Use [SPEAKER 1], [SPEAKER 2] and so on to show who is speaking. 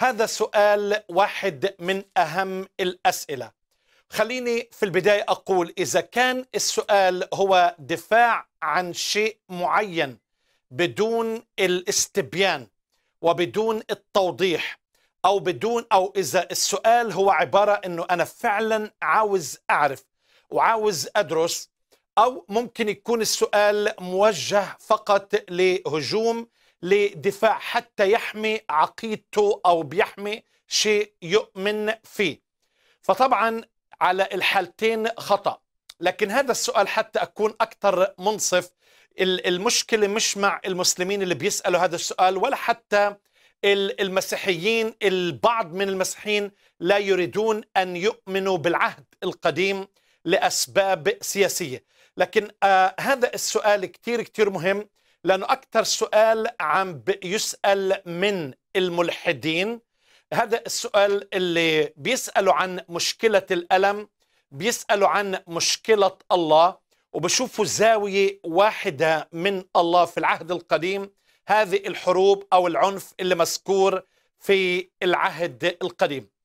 [SPEAKER 1] هذا سؤال واحد من أهم الأسئلة خليني في البداية أقول إذا كان السؤال هو دفاع عن شيء معين بدون الاستبيان وبدون التوضيح أو بدون أو إذا السؤال هو عبارة أنه أنا فعلا عاوز أعرف وعاوز أدرس أو ممكن يكون السؤال موجه فقط لهجوم لدفاع حتى يحمي عقيدته أو بيحمي شيء يؤمن فيه فطبعا على الحالتين خطأ لكن هذا السؤال حتى أكون أكثر منصف المشكلة مش مع المسلمين اللي بيسألوا هذا السؤال ولا حتى المسيحيين البعض من المسيحيين لا يريدون أن يؤمنوا بالعهد القديم لأسباب سياسية لكن آه هذا السؤال كتير كتير مهم لأنه أكثر سؤال عم يسأل من الملحدين هذا السؤال اللي بيسألوا عن مشكلة الألم بيسألوا عن مشكلة الله وبشوفوا زاوية واحدة من الله في العهد القديم هذه الحروب أو العنف اللي مذكور في العهد القديم